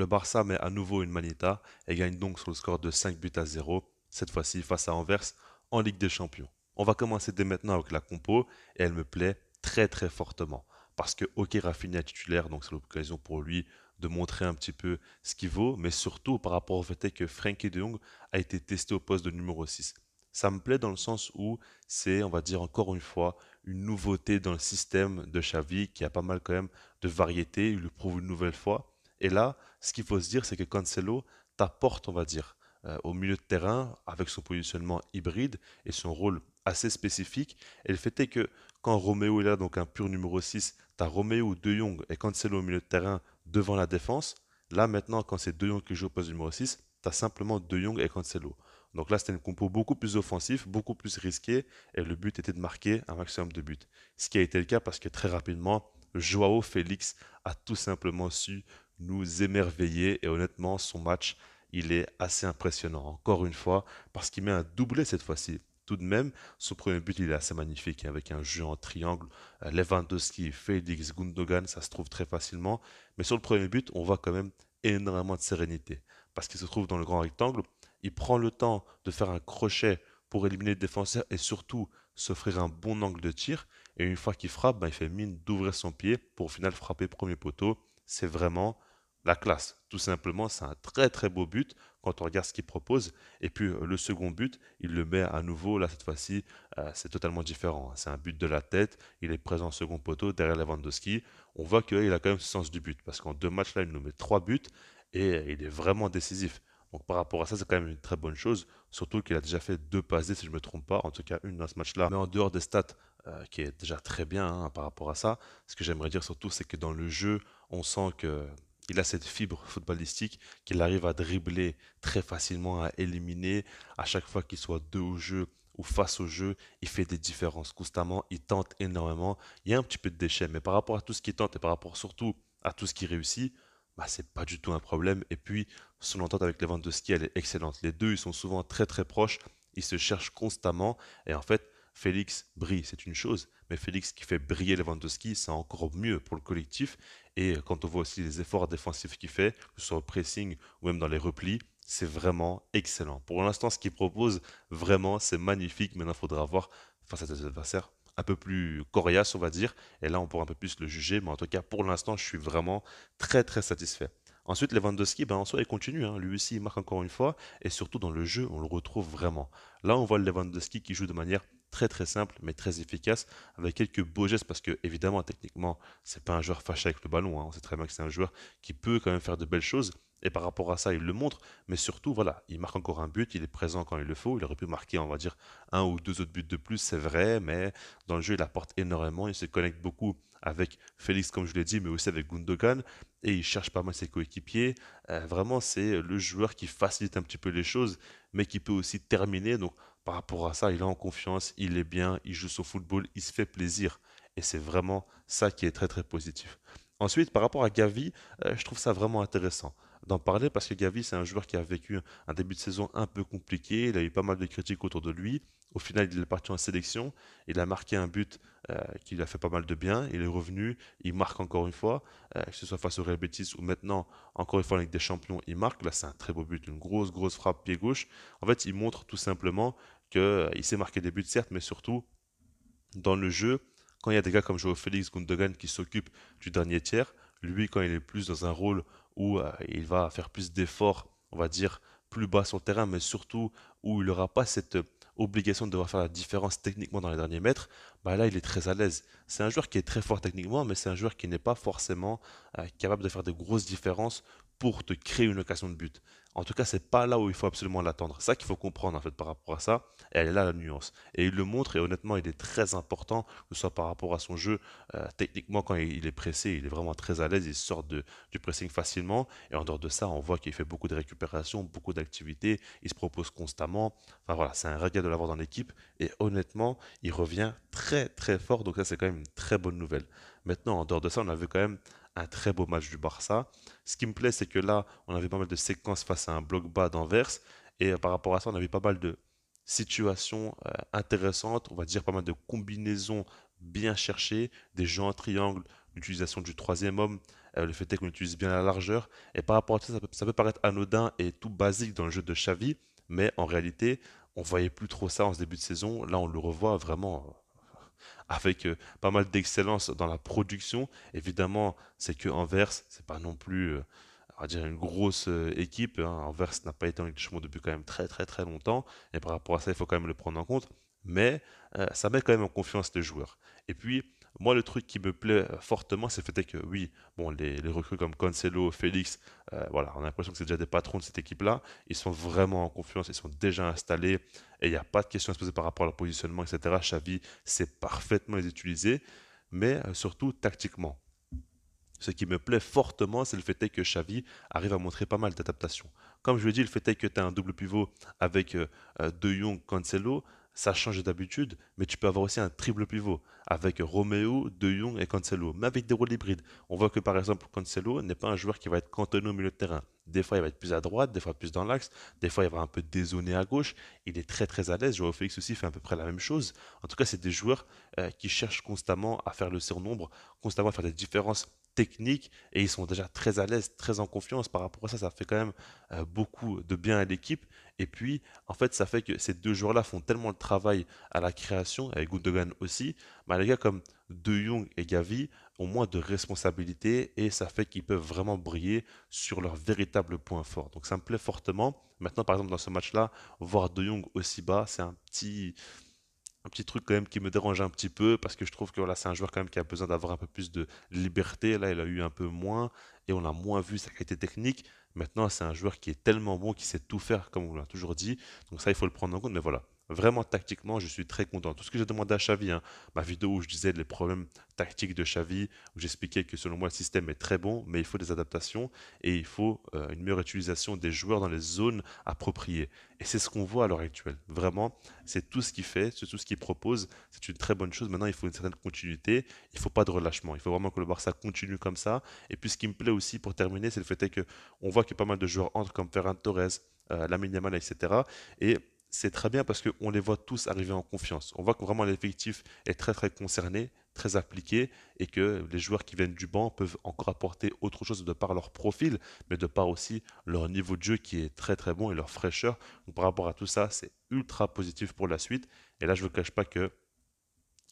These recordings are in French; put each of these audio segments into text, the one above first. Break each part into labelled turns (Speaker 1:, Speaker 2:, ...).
Speaker 1: Le Barça met à nouveau une manita et gagne donc sur le score de 5 buts à 0, cette fois-ci face à Anvers en Ligue des Champions. On va commencer dès maintenant avec la compo et elle me plaît très très fortement parce que OK est titulaire donc c'est l'occasion pour lui de montrer un petit peu ce qu'il vaut mais surtout par rapport au fait que Frankie de Jong a été testé au poste de numéro 6. Ça me plaît dans le sens où c'est on va dire encore une fois une nouveauté dans le système de Xavi qui a pas mal quand même de variété, il le prouve une nouvelle fois et là, ce qu'il faut se dire, c'est que Cancelo t'apporte, on va dire, euh, au milieu de terrain avec son positionnement hybride et son rôle assez spécifique. Et le fait est que quand Romeo est là, donc un pur numéro 6, tu as Romeo, De Jong et Cancelo au milieu de terrain devant la défense. Là, maintenant, quand c'est De Jong qui joue au poste numéro 6, tu as simplement De Jong et Cancelo. Donc là, c'était une compo beaucoup plus offensif, beaucoup plus risqué, et le but était de marquer un maximum de buts. Ce qui a été le cas parce que très rapidement, Joao Félix a tout simplement su nous émerveiller. Et honnêtement, son match, il est assez impressionnant, encore une fois, parce qu'il met un doublé cette fois-ci. Tout de même, son premier but, il est assez magnifique, avec un jeu en triangle. Euh, Lewandowski, Felix Gundogan, ça se trouve très facilement. Mais sur le premier but, on voit quand même énormément de sérénité, parce qu'il se trouve dans le grand rectangle. Il prend le temps de faire un crochet pour éliminer le défenseur et surtout s'offrir un bon angle de tir. Et une fois qu'il frappe, ben, il fait mine d'ouvrir son pied pour au final frapper premier poteau. C'est vraiment la classe. Tout simplement, c'est un très très beau but quand on regarde ce qu'il propose. Et puis euh, le second but, il le met à nouveau. Là, cette fois-ci, euh, c'est totalement différent. Hein. C'est un but de la tête. Il est présent au second poteau derrière Lewandowski. On voit qu'il a quand même ce sens du but parce qu'en deux matchs, là, il nous met trois buts et euh, il est vraiment décisif. Donc par rapport à ça, c'est quand même une très bonne chose, surtout qu'il a déjà fait deux passes si je ne me trompe pas, en tout cas une dans ce match-là. Mais en dehors des stats, qui est déjà très bien hein, par rapport à ça, ce que j'aimerais dire surtout, c'est que dans le jeu, on sent que il a cette fibre footballistique qu'il arrive à dribbler très facilement, à éliminer. À chaque fois qu'il soit deux au jeu ou face au jeu, il fait des différences constamment, il tente énormément. Il y a un petit peu de déchets, mais par rapport à tout ce qu'il tente et par rapport surtout à tout ce qui réussit, bah, ce n'est pas du tout un problème. Et puis, son entente avec ski, elle est excellente. Les deux, ils sont souvent très très proches, ils se cherchent constamment. Et en fait, Félix brille, c'est une chose, mais Félix qui fait briller Lewandowski, c'est encore mieux pour le collectif. Et quand on voit aussi les efforts défensifs qu'il fait, que ce soit au pressing ou même dans les replis, c'est vraiment excellent. Pour l'instant, ce qu'il propose, vraiment, c'est magnifique. Maintenant, il faudra voir face à des adversaires un peu plus coriaces, on va dire. Et là, on pourra un peu plus le juger. Mais en tout cas, pour l'instant, je suis vraiment très, très satisfait. Ensuite, Lewandowski, ben, en soi, il continue. Hein. Lui aussi, il marque encore une fois. Et surtout, dans le jeu, on le retrouve vraiment. Là, on voit Lewandowski qui joue de manière très très simple mais très efficace avec quelques beaux gestes parce que évidemment techniquement c'est pas un joueur fâché avec le ballon hein. on sait très bien que c'est un joueur qui peut quand même faire de belles choses et par rapport à ça il le montre mais surtout voilà il marque encore un but il est présent quand il le faut il aurait pu marquer on va dire un ou deux autres buts de plus c'est vrai mais dans le jeu il apporte énormément il se connecte beaucoup avec Félix comme je l'ai dit mais aussi avec Gundogan et il cherche pas mal ses coéquipiers euh, vraiment c'est le joueur qui facilite un petit peu les choses mais qui peut aussi terminer. Donc, par rapport à ça, il est en confiance, il est bien, il joue son football, il se fait plaisir. Et c'est vraiment ça qui est très très positif. Ensuite, par rapport à Gavi, euh, je trouve ça vraiment intéressant d'en parler parce que Gavi, c'est un joueur qui a vécu un début de saison un peu compliqué, il a eu pas mal de critiques autour de lui. Au final, il est parti en sélection, il a marqué un but euh, qui lui a fait pas mal de bien, il est revenu, il marque encore une fois, euh, que ce soit face au Real Betis ou maintenant, encore une fois en Ligue des Champions, il marque. Là, c'est un très beau but, une grosse, grosse frappe pied gauche. En fait, il montre tout simplement qu'il euh, sait marquer des buts, certes, mais surtout, dans le jeu, quand il y a des gars comme Joao Félix Gundogan qui s'occupe du dernier tiers, lui, quand il est plus dans un rôle où il va faire plus d'efforts, on va dire, plus bas sur le terrain, mais surtout où il n'aura pas cette obligation de devoir faire la différence techniquement dans les derniers mètres, bah là il est très à l'aise. C'est un joueur qui est très fort techniquement, mais c'est un joueur qui n'est pas forcément euh, capable de faire de grosses différences pour te créer une occasion de but. En tout cas, c'est pas là où il faut absolument l'attendre. C'est Ça qu'il faut comprendre en fait par rapport à ça, et elle est là la nuance. Et il le montre et honnêtement, il est très important, que ce soit par rapport à son jeu, euh, techniquement quand il est pressé, il est vraiment très à l'aise, il sort de, du pressing facilement. Et en dehors de ça, on voit qu'il fait beaucoup de récupérations, beaucoup d'activités, il se propose constamment. Enfin voilà, c'est un regret de l'avoir dans l'équipe. Et honnêtement, il revient très très fort. Donc ça, c'est quand même une très bonne nouvelle. Maintenant, en dehors de ça, on a vu quand même un très beau match du Barça. Ce qui me plaît, c'est que là, on avait pas mal de séquences face à un bloc bas d'Anvers. Et euh, par rapport à ça, on avait pas mal de situations euh, intéressantes, on va dire pas mal de combinaisons bien cherchées, des jeux en triangle, l'utilisation du troisième homme, euh, le fait qu'on utilise bien la largeur. Et par rapport à ça, ça peut, paraître anodin et tout basique dans le jeu de Xavi, mais en réalité, on voyait plus trop ça en ce début de saison. Là, on le revoit vraiment avec euh, pas mal d'excellence dans la production. Évidemment, c'est que Anvers, c'est pas non plus euh, on dire une grosse euh, équipe. Hein. Anvers n'a pas été en Ligue de depuis quand même très très très longtemps. Et par rapport à ça, il faut quand même le prendre en compte. Mais ça met quand même en confiance les joueurs. Et puis, moi, le truc qui me plaît euh, fortement, c'est le fait que, oui, bon, les, recrues comme Cancelo, Félix, euh, voilà, on a l'impression que c'est déjà des patrons de cette équipe-là. Ils sont vraiment en confiance, ils sont déjà installés et il n'y a pas de questions à se poser par rapport à leur positionnement, etc. Xavi sait parfaitement les utiliser, mais euh, surtout tactiquement. Ce qui me plaît fortement, c'est le fait que Xavi arrive à montrer pas mal d'adaptations. Comme je l'ai dit, le fait que tu as un double pivot avec De Jong, Cancelo, ça change d'habitude, mais tu peux avoir aussi un triple pivot avec Romeo, De Jong et Cancelo, mais avec des rôles hybrides. On voit que par exemple Cancelo n'est pas un joueur qui va être cantonné au milieu de terrain. Des fois, il va être plus à droite, des fois plus dans l'axe, des fois, il va un peu désonné à gauche. Il est très très à l'aise. Joao Félix aussi fait à peu près la même chose. En tout cas, c'est des joueurs euh, qui cherchent constamment à faire le surnombre, constamment à faire des différences technique et ils sont déjà très à l'aise, très en confiance par rapport à ça. Ça fait quand même euh, beaucoup de bien à l'équipe. Et puis, en fait, ça fait que ces deux joueurs-là font tellement le travail à la création, avec Gundogan aussi. Mais les gars comme De young et Gavi ont moins de responsabilités et ça fait qu'ils peuvent vraiment briller sur leur véritable point fort. Donc ça me plaît fortement. Maintenant, par exemple, dans ce match-là, voir De young aussi bas, c'est un petit un petit truc quand même qui me dérange un petit peu parce que je trouve que voilà, c'est un joueur quand même qui a besoin d'avoir un peu plus de liberté. Là, il a eu un peu moins et on a moins vu sa qualité technique. Maintenant, c'est un joueur qui est tellement bon, qui sait tout faire, comme on l'a toujours dit. Donc ça, il faut le prendre en compte. Mais voilà, Vraiment tactiquement, je suis très content. Tout ce que j'ai demandé à Xavi, hein, ma vidéo où je disais les problèmes tactiques de Xavi, où j'expliquais que selon moi le système est très bon, mais il faut des adaptations et il faut euh, une meilleure utilisation des joueurs dans les zones appropriées. Et c'est ce qu'on voit à l'heure actuelle. Vraiment, c'est tout ce qu'il fait, c'est tout ce qu'il propose. C'est une très bonne chose. Maintenant, il faut une certaine continuité. Il ne faut pas de relâchement. Il faut vraiment que le Barça continue comme ça. Et puis, ce qui me plaît aussi pour terminer, c'est le fait qu'on voit que pas mal de joueurs entrent comme Ferran Torres, euh, Lamine Yamal, etc. Et c'est très bien parce qu'on les voit tous arriver en confiance. On voit que vraiment l'effectif est très très concerné, très appliqué et que les joueurs qui viennent du banc peuvent encore apporter autre chose de par leur profil, mais de par aussi leur niveau de jeu qui est très très bon et leur fraîcheur. par rapport à tout ça, c'est ultra positif pour la suite. Et là, je ne vous cache pas que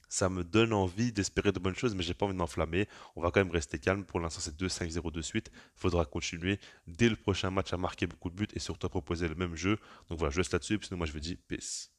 Speaker 1: ça me donne envie d'espérer de bonnes choses, mais j'ai pas envie de m'enflammer. On va quand même rester calme. Pour l'instant, c'est 2-5-0 de suite. Faudra continuer dès le prochain match à marquer beaucoup de buts et surtout proposer le même jeu. Donc voilà, je reste là-dessus. Sinon, moi, je vous dis peace.